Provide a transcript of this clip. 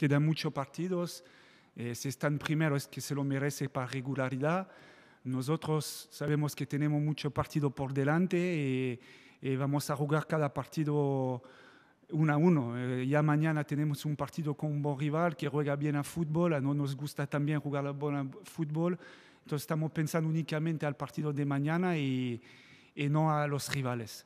que da muchos partidos, eh, si están primero es que se lo merece para regularidad. Nosotros sabemos que tenemos muchos partidos por delante y, eh, eh, vamos a jugar cada partido uno a uno. Eh, ya mañana tenemos un partido con un buen rival que juega bien a fútbol, a no nos gusta también jugar al fútbol. Entonces estamos pensando únicamente al partido de mañana y, y no a los rivales.